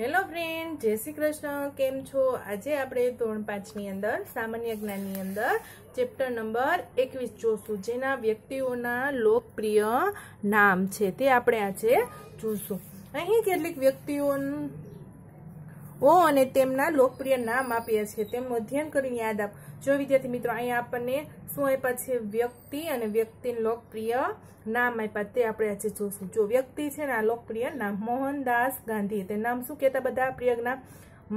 hello friend જય શ્રી કૃષ્ણ કેમ છો આજે આપણે ધોરણ પાંચની અંદર સામાન્ય જ્ઞાનની અંદર ચેપ્ટર નંબર એકવીસ જોશું જેના વ્યક્તિઓના લોકપ્રિય નામ છે તે આપણે આજે જોશું અહીં કેટલીક વ્યક્તિઓનું ઓ અને તેમના લોકપ્રિય નામ આપ્યા છે તેમનું અધ્યયન કરીને યાદ આપ જો વિદ્યાર્થી મિત્રો અહીંયા આપણને શું આપ્યા છે વ્યક્તિ અને વ્યક્તિને લોકપ્રિય નામ આપ્યા તે આપણે આજે જોશું જો વ્યક્તિ છે ને આ લોકપ્રિય નામ મોહનદાસ ગાંધી તે નામ શું કહેતા બધા પ્રિય નામ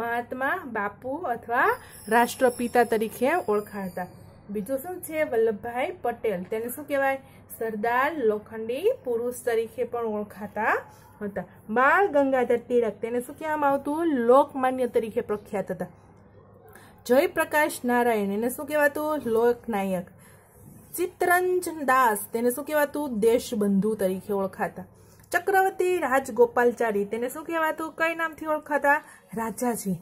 મહાત્મા બાપુ અથવા રાષ્ટ્રપિતા તરીકે ઓળખાતા બીજું શું છે વલ્લભભાઈ પટેલ તેને શું કહેવાય સરદાર લોખંડી પુરુષ તરીકે પણ ઓળખાતા હતા બાળ ગંગાધર તિલક તેને શું કહેવામાં આવતું લોકમાન્ય તરીકે પ્રખ્યાત હતા જયપ્રકાશ નારાયણ એને શું કહેવાતું લોકનાયક ચિત્તરંજન દાસ તેને શું કહેવાતું દેશબંધુ તરીકે ઓળખાતા ચક્રવર્તી રાજગોપાલચારી તેને શું કહેવાતું કઈ નામથી ઓળખાતા રાજાજી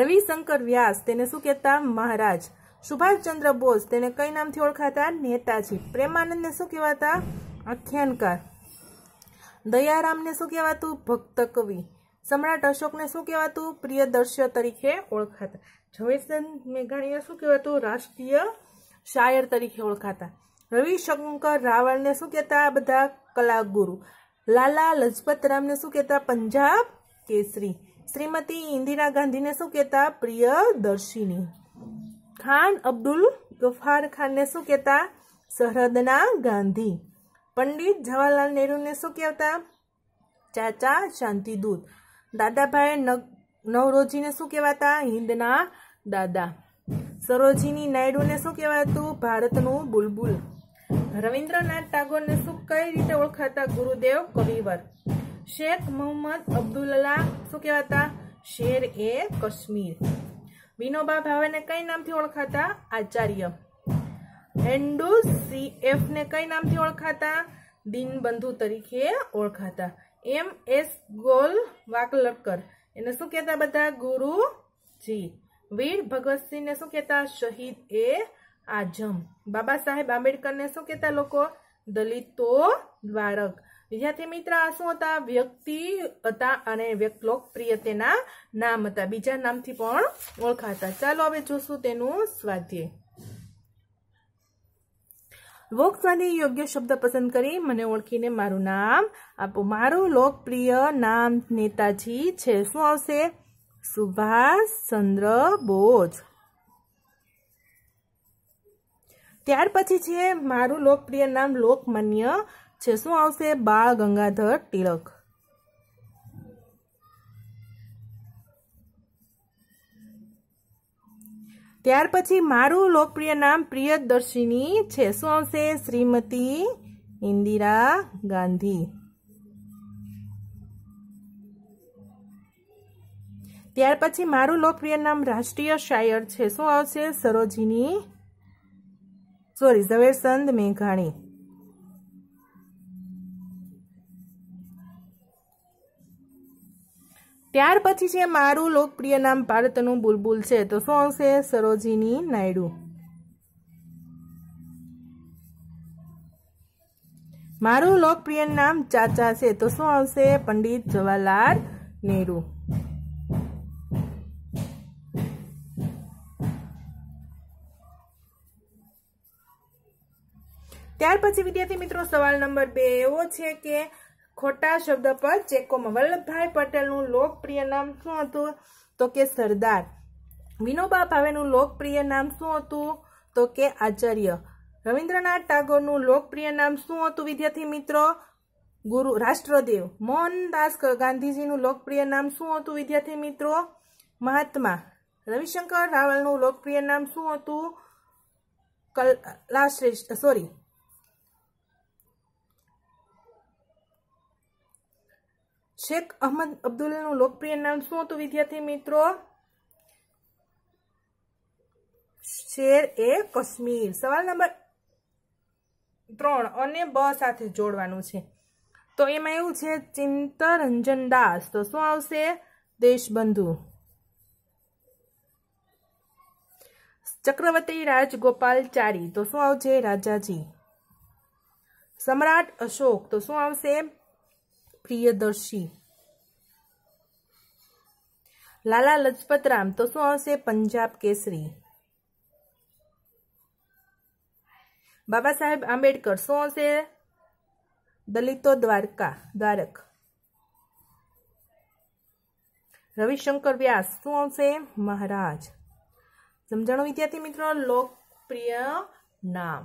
રવિશંકર વ્યાસ તેને શું કહેતા મહારાજ સુભાષચંદ્ર બોઝ તેને કઈ નામથી ઓળખાતા નેતાજી પ્રેમાનંદને શું કહેવાતા આખ્યાનકાર દયારામને શું કહેવાતું ભક્ત કવિ સમ્રાટ અશોકને શું કહેવાતું પ્રિયદર્શ્ય તરીકે ઓળખાતા ઝવેરચંદ મેઘાણીએ શું કહેવાતું રાષ્ટ્રીય શાયર તરીકે ઓળખાતા રવિશંકર રાવળને શું કહેતા બધા કલાગુરુ લાલા લજપતરામને શું કહેતા પંજાબ કેસરી શ્રીમતી ઇન્દિરા ગાંધીને શું કહેતા પ્રિયદર્શિની ખાન અબ્દુલ ગફાર ખાનને શું કહેતા સરહદના ગાંધી પંડિત જવાહરલાલ નેહરુને શું કહેતા ચાચા શાંતિદૂત દાદાભાઈ નવરોજીને શું કહેવાતા હિન્દના દાદા સરોજીની નાયડુને શું કહેવાતું ભારતનું બુલબુલ રવિન્દ્રનાથ ટાગોરને શું કઈ રીતે ઓળખાતા ગુરુદેવ કવિવર શેખ મોહમ્મદ અબ્દુલ્લા શું કહેવાતા શેર એ કશ્મીર વિનોબા ભાવેને કઈ નામથી ઓળખાતા આચાર્ય એન્ડુ સી એફને કઈ નામથી ઓળખાતા દિનબંધુ તરીકે ઓળખાતા એમ એસ ગોલ વાકલકર એને શું કહેતા બધા ગુરુજી વીર ભગતસિંહને શું કહેતા શહીદ એ આઝમ બાબા સાહેબ આંબેડકરને શું કહેતા લોકો દલિતો દ્વારક વિદ્યાર્થી મિત્ર આ શું હતા વ્યક્તિ હતા અને લોકપ્રિય તેના નામ હતા બીજા નામથી પણ ઓળખાતા ચાલો હવે જોશું તેનું સ્વાધ્યાય વોક્સવાદી યોગ્ય શબ્દ પસંદ કરી મને ઓળખીને મારું નામ આપો મારું લોકપ્રિય નામ નેતાજી છે શું આવશે સુભાષ ચંદ્ર બોઝ ત્યાર પછી છે મારું લોકપ્રિય નામ લોકમાન્ય છે શું આવશે બાળ ગંગાધર તિલક ત્યાર પછી મારું લોકપ્રિય નામ પ્રિયદર્શિની છે શું આવશે શ્રીમતી ઇન્દિરા ગાંધી ત્યાર પછી મારું લોકપ્રિય નામ રાષ્ટ્રીય શાયર છે શું આવશે સરોજીની સોરી ઝવેરસંદ મેઘાણી ત્યાર પછી છે મારું લોકપ્રિય નામ ભારતનું બુલબુલ છે તો શું આવશે સરોજીની નાયડુ મારું લોકપ્રિય નામ ચાચા છે તો શું આવશે પંડિત જવાહરલાલ નેહરુ ત્યાર પછી વિદ્યાર્થી મિત્રો સવાલ નંબર બે એવો છે કે ખોટા શબ્દ પર ચેકોમાં વલ્લભભાઈ પટેલનું લોકપ્રિય નામ શું હતું તો કે સરદાર વિનોબા ભાવેનું લોકપ્રિય નામ શું હતું તો કે આચાર્ય રવિન્દ્રનાથ ટાગોરનું લોકપ્રિય નામ શું હતું વિદ્યાર્થી મિત્રો ગુરુ રાષ્ટ્રદેવ મોહનદાસ ગાંધીજીનું લોકપ્રિય નામ શું હતું વિદ્યાર્થી મિત્રો મહાત્મા રવિશંકર રાવલનું લોકપ્રિય નામ શું હતું કલા શ્રેષ્ઠ સોરી શેખ અહમદ અબ્દુલ્લાનું લોકપ્રિય નામ શું હતું વિદ્યાર્થી મિત્રો શેર એ કશ્મીર સવાલ નંબર ત્રણ અને બ સાથે જોડવાનું છે તો એમાં એવું છે ચિંતરંજન દાસ તો શું આવશે દેશબંધુ ચક્રવર્તી રાજગોપાલચારી તો શું આવશે રાજાજી સમ્રાટ અશોક તો શું આવશે પ્રિયદર્શી લાલા લજપત રામ તો શું આવશે પંજાબ કેસરી બાબા સાહેબ આંબેડકર શું આવશે દલિતો દ્વારકા દ્વારક રવિશંકર વ્યાસ શું આવશે મહારાજ સમજાણો વિદ્યાર્થી મિત્રો લોકપ્રિય નામ